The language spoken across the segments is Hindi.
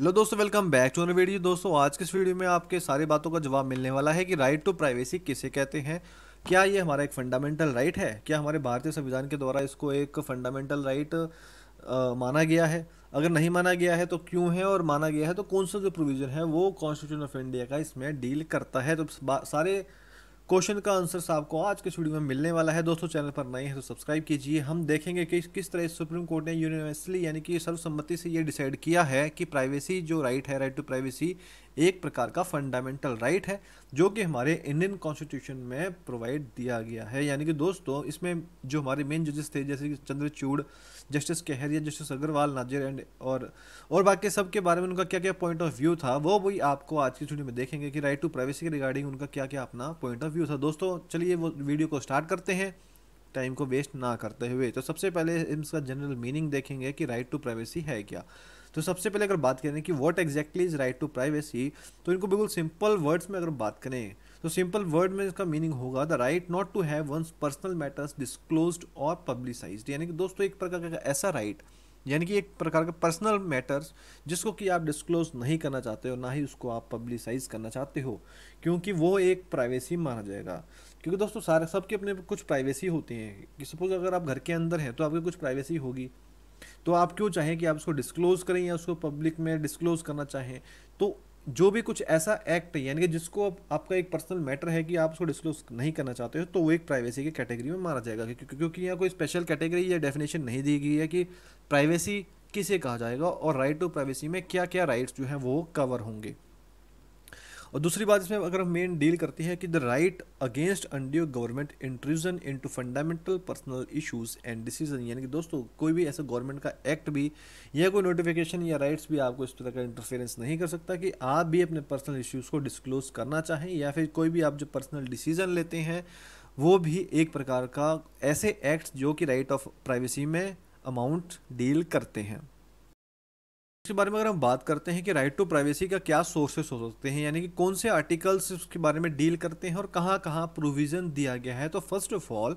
हेलो दोस्तों वेलकम बैक टू वीडियो दोस्तों आज के इस वीडियो में आपके सारी बातों का जवाब मिलने वाला है कि राइट टू प्राइवेसी किसे कहते हैं क्या ये हमारा एक फंडामेंटल राइट है क्या हमारे भारतीय संविधान के द्वारा इसको एक फंडामेंटल राइट माना गया है अगर नहीं माना गया है तो क्यों है और माना गया है तो कौन सा जो प्रोविज़न है वो कॉन्स्टिट्यूशन ऑफ इंडिया का इसमें डील करता है तो सारे क्वेश्चन का आंसर आपको आज के वीडियो में मिलने वाला है दोस्तों चैनल पर नए हैं तो सब्सक्राइब कीजिए हम देखेंगे कि किस तरह सुप्रीम कोर्ट ने यूनिवर्सली यानी कि सर्वसम्मति से ये डिसाइड किया है कि प्राइवेसी जो राइट है राइट टू प्राइवेसी एक प्रकार का फंडामेंटल राइट है जो कि हमारे इंडियन कॉन्स्टिट्यूशन में प्रोवाइड दिया गया है यानी कि दोस्तों इसमें जो हमारे मेन जजेस थे जैसे कि चंद्रचूड़ जस्टिस या जस्टिस अग्रवाल नाजिर एंड और और बाकी सब के बारे में उनका क्या क्या पॉइंट ऑफ व्यू था वो भी आपको आज की वीडियो में देखेंगे कि राइट टू प्राइवेसी के रिगार्डिंग उनका क्या क्या अपना पॉइंट ऑफ व्यू था दोस्तों चलिए वो वीडियो को स्टार्ट करते हैं टाइम को वेस्ट ना करते हुए तो सबसे पहले इसका जनरल मीनिंग देखेंगे कि राइट टू प्राइवेसी है क्या तो सबसे पहले अगर बात करें कि what exactly is right to privacy तो इनको बिल्कुल सिंपल वर्ड्स में अगर बात करें तो सिंपल वर्ड में इसका मीनिंग होगा the right not to have one's personal matters disclosed और पब्लिसाइज्ड यानी कि दोस्तों एक प्रकार का ऐसा राइट right, यानी कि एक प्रकार का पर्सनल मैटर्स जिसको कि आप डिस्क्लोज नहीं करना चाहते हो ना ही उसको आप पब्लिसाइज करना चाहते हो क्योंकि वो एक प्राइवेसी माना जाएगा क्योंकि दोस्तों सारे सबके अपने कुछ प्राइवेसी होती हैं कि सपोज अगर आप घर के अंदर हैं तो आपकी कुछ प्राइवेसी होगी तो आप क्यों चाहें कि आप उसको डिस्क्लोज़ करें या उसको पब्लिक में डिस्क्लोज़ करना चाहें तो जो भी कुछ ऐसा एक्ट यानी कि जिसको आप, आपका एक पर्सनल मैटर है कि आप उसको डिस्क्लोज नहीं करना चाहते हो तो वो एक प्राइवेसी की कैटेगरी में माना जाएगा क्योंकि क्योंकि यहाँ कोई स्पेशल कैटेगरी या डेफिनेशन नहीं दी गई है कि प्राइवेसी किसे कहा जाएगा और राइट टू प्राइवेसी में क्या क्या राइट्स जो हैं वो कवर होंगे और दूसरी बात इसमें अगर हम मेन डील करती है कि the right against undue government intrusion into fundamental personal issues and decision यानी कि दोस्तों कोई भी ऐसा गवर्नमेंट का एक्ट भी या कोई नोटिफिकेशन या राइट्स भी आपको इस तरह का इंटरफेरेंस नहीं कर सकता कि आप भी अपने पर्सनल इश्यूज़ को डिस्क्लोज करना चाहें या फिर कोई भी आप जो पर्सनल डिसीजन लेते हैं वो भी एक प्रकार का ऐसे एक्ट्स जो कि राइट ऑफ प्राइवेसी में अमाउंट डील करते हैं इसके बारे में अगर हम बात करते हैं कि राइट टू प्राइवेसी का क्या सोर्सेस हो सकते हैं यानी कि कौन से आर्टिकल्स उसके बारे में डील करते हैं और कहाँ कहाँ प्रोविज़न दिया गया है तो फर्स्ट ऑफ ऑल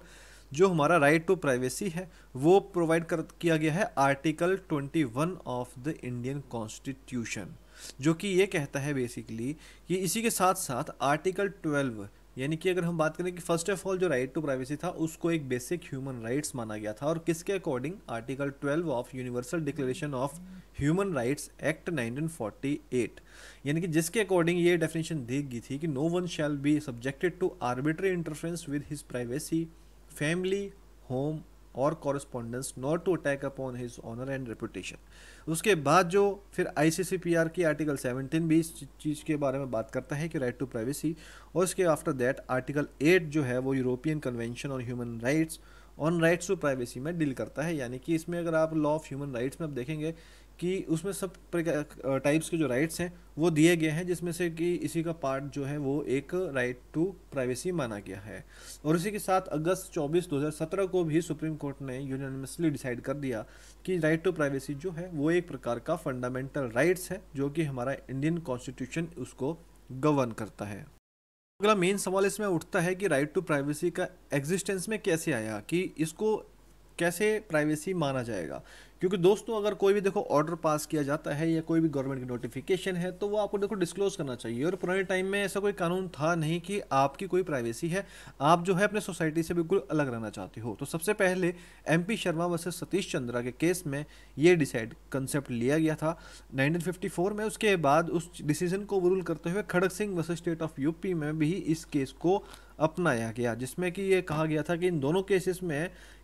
जो हमारा राइट टू प्राइवेसी है वो प्रोवाइड कर किया गया है article 21 of the Indian constitution जो कि ये कहता है बेसिकली कि इसी के साथ साथ आर्टिकल 12 यानी कि अगर हम बात करें कि फर्स्ट ऑफ ऑल जो राइट टू प्राइवेसी था उसको एक बेसिक ह्यूमन राइट्स माना गया था और किसके according article 12 of universal declaration of human rights act 1948 यानी कि जिसके अकॉर्डिंग ये डेफिनेशन दी गई थी कि no one shall be subjected to arbitrary interference with his privacy family home और correspondence not to attack upon his honour and reputation उसके बाद जो फिर आईसीसीपीआर की आर्टिकल 17 भी इस चीज़ के बारे में बात करता है कि राइट टू प्राइवेसी और उसके आफ्टर दैट आर्टिकल 8 जो है वो European convention on human rights on rights to privacy में डील करता है यानी कि इसमें अगर आप लॉ ऑफ ह्यूमन राइट्स में आप देखेंगे कि उसमें सब टाइप्स के जो राइट्स हैं वो दिए गए हैं जिसमें से कि इसी का पार्ट जो है वो एक राइट टू प्राइवेसी माना गया है और इसी के साथ अगस्त 24 2017 को भी सुप्रीम कोर्ट ने यूनानिमसली डिसाइड कर दिया कि राइट टू प्राइवेसी जो है वो एक प्रकार का फंडामेंटल राइट्स है जो कि हमारा इंडियन कॉन्स्टिट्यूशन उसको गवर्न करता है अगला मेन सवाल इसमें उठता है कि राइट टू प्राइवेसी का एग्जिस्टेंस में कैसे आया कि इसको कैसे प्राइवेसी माना जाएगा क्योंकि दोस्तों अगर कोई भी देखो ऑर्डर पास किया जाता है या कोई भी गवर्नमेंट की नोटिफिकेशन है तो वो आपको देखो डिस्क्लोज करना चाहिए और पुराने टाइम में ऐसा कोई कानून था नहीं कि आपकी कोई प्राइवेसी है आप जो है अपने सोसाइटी से बिल्कुल अलग रहना चाहते हो तो सबसे पहले एम शर्मा वर्सेज सतीश चंद्रा के केस में ये डिसाइड कंसेप्ट लिया गया था नाइनटीन में उसके बाद उस डिसीजन को रूल करते हुए Kharak Singh versus state of UP में भी इस केस को अपनाया गया जिसमें कि ये कहा गया था कि इन दोनों केसेस में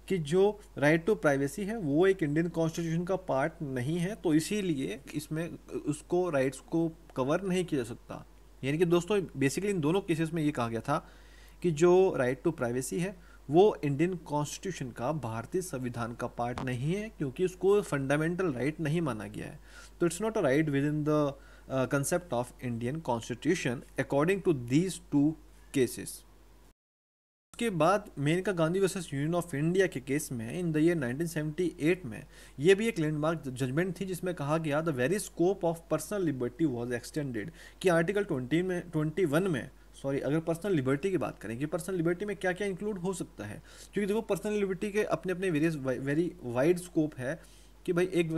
कि जो राइट टू प्राइवेसी है वो एक इंडियन कॉन्स्टिट्यूशन का पार्ट नहीं है तो इसीलिए इसमें उसको राइट्स को कवर नहीं किया जा सकता यानी कि दोस्तों बेसिकली इन दोनों केसेस में ये कहा गया था कि जो राइट टू प्राइवेसी है वो इंडियन कॉन्स्टिट्यूशन का भारतीय संविधान का पार्ट नहीं है क्योंकि उसको फंडामेंटल राइट नहीं माना गया है तो it's not a right within the concept of Indian constitution according to these two cases उसके बाद Maneka Gandhi versus union of India के केस में इन द ईयर 1978 में ये भी एक लैंडमार्क जजमेंट थी जिसमें कहा गया the very scope of personal liberty was extended कि आर्टिकल 20 में 21 में सॉरी अगर पर्सनल लिबर्टी की बात करें कि पर्सनल लिबर्टी में क्या क्या इंक्लूड हो सकता है क्योंकि देखो पर्सनल लिबर्टी के अपने अपने वेरियस वेरी वाइड स्कोप है कि भाई एक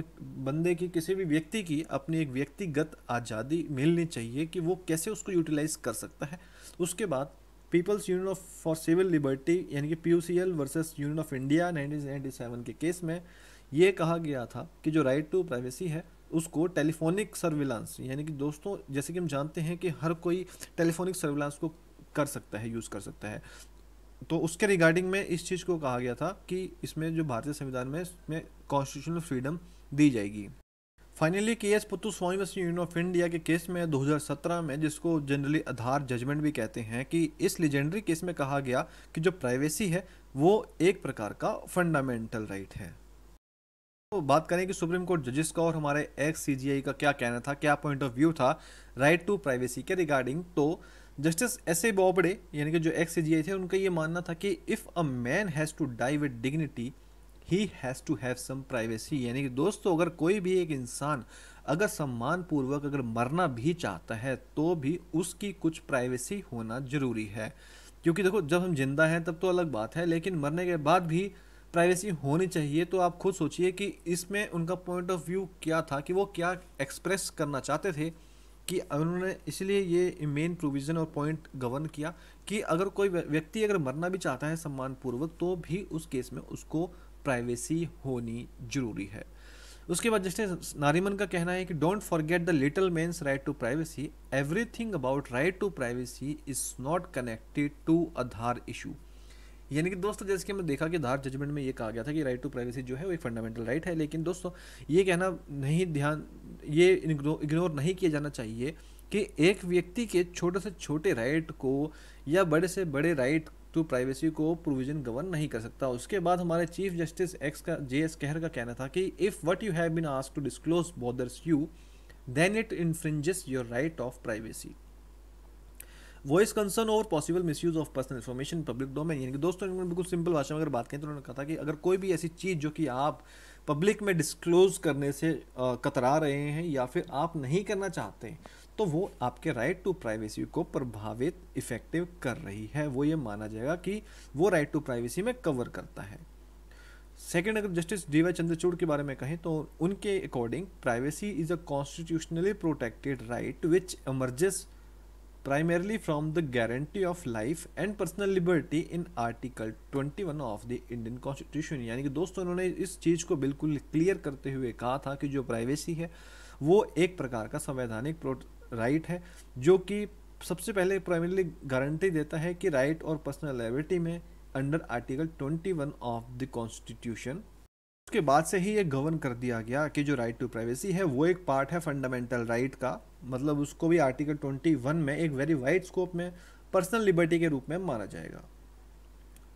बंदे की किसी भी व्यक्ति की अपनी एक व्यक्तिगत आज़ादी मिलनी चाहिए कि वो कैसे उसको यूटिलाइज कर सकता है उसके बाद people's union of for civil liberty यानी कि P U C L versus union of India nineteen seven के केस में ये कहा गया था कि जो राइट टू प्राइवेसी है उसको टेलीफोनिक सर्विलांस यानी कि दोस्तों जैसे कि हम जानते हैं कि हर कोई टेलीफोनिक सर्विलांस को कर सकता है यूज़ कर सकता है तो उसके रिगार्डिंग में इस चीज़ को कहा गया था कि इसमें जो भारतीय संविधान में इसमें कॉन्स्टिट्यूशनल फ्रीडम दी जाएगी फाइनली के एस स्वामी स्वामीवसन यूनियन ऑफ इंडिया के केस में 2017 में जिसको जनरली आधार जजमेंट भी कहते हैं कि इस लिजेंडरी केस में कहा गया कि जो प्राइवेसी है वो एक प्रकार का फंडामेंटल राइट है तो बात करें कि सुप्रीम कोर्ट जजेस का और हमारे एक्स सी का क्या कहना था क्या पॉइंट ऑफ व्यू था राइट टू प्राइवेसी के रिगार्डिंग तो जस्टिस एस ए बॉबडे यानी कि जो एक्स सी थे उनका ये मानना था कि if a man has to die with dignity he has to have some privacy यानी कि दोस्तों अगर कोई भी एक इंसान अगर सम्मानपूर्वक अगर मरना भी चाहता है तो भी उसकी कुछ प्राइवेसी होना ज़रूरी है क्योंकि देखो जब हम जिंदा हैं तब तो अलग बात है लेकिन मरने के बाद भी प्राइवेसी होनी चाहिए तो आप खुद सोचिए कि इसमें उनका पॉइंट ऑफ व्यू क्या था कि वो क्या एक्सप्रेस करना चाहते थे कि उन्होंने इसलिए ये मेन प्रोविज़न और पॉइंट गवर्न किया कि अगर कोई व्यक्ति अगर मरना भी चाहता है सम्मानपूर्वक तो भी उस केस में उसको प्राइवेसी होनी जरूरी है उसके बाद जस्टिस नारीमन का कहना है कि don't forget the little man's right to privacy everything about right to privacy is not connected to Aadhaar issue यानी कि दोस्तों जैसे कि हमने देखा कि धार जजमेंट में ये कहा गया था कि राइट टू प्राइवेसी जो है वो एक फंडामेंटल राइट है लेकिन दोस्तों ये कहना नहीं ध्यान ये इग्नोर नहीं किया जाना चाहिए कि एक व्यक्ति के छोटे से छोटे राइट को या बड़े से बड़े राइट तो प्राइवेसी को प्रोविजन गवर्न नहीं कर सकता उसके बाद हमारे चीफ जस्टिस एक्स का जे एस कहर का कहना था कि if what you have been asked to disclose bothers you then it infringes your right of privacy voice concern over possible misuse of personal information public domain यानी कि दोस्तों इन्होंने बिल्कुल सिंपल भाषा में अगर बात करें तो उन्होंने कहा था कि अगर कोई भी ऐसी चीज़ जो कि आप पब्लिक में डिस्क्लोज करने से कतरा रहे हैं या फिर आप नहीं करना चाहते तो वो आपके राइट टू प्राइवेसी को प्रभावित इफेक्टिव कर रही है वो ये माना जाएगा कि वो राइट टू प्राइवेसी में कवर करता है सेकेंड अगर जस्टिस डी वाई चंद्रचूड़ के बारे में कहें तो उनके according privacy is a constitutionally protected right which emerges primarily from the guarantee of life and personal liberty in article 21 of the Indian constitution यानी कि दोस्तों उन्होंने इस चीज़ को बिल्कुल क्लियर करते हुए कहा था कि जो प्राइवेसी है वो एक प्रकार का संवैधानिक राइट है जो कि सबसे पहले प्राइमरीली गारंटी देता है कि राइट और पर्सनल लाइबिलिटी में under article 21 of the constitution उसके बाद से ही ये गवर्न कर दिया गया कि जो राइट टू प्राइवेसी है वो एक पार्ट है फंडामेंटल राइट का मतलब उसको भी आर्टिकल 21 में एक वेरी वाइड स्कोप में पर्सनल लिबर्टी के रूप में माना जाएगा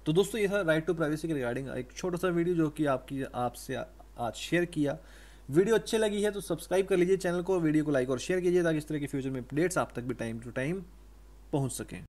तो दोस्तों ये था राइट टू प्राइवेसी के रिगार्डिंग एक छोटा सा वीडियो जो कि आपकी आपसे आज शेयर किया वीडियो अच्छी लगी है तो सब्सक्राइब कर लीजिए चैनल को वीडियो को लाइक और शेयर कीजिए ताकि इस तरह के फ्यूचर में अपडेट्स आप तक भी टाइम टू टाइम पहुँच सकें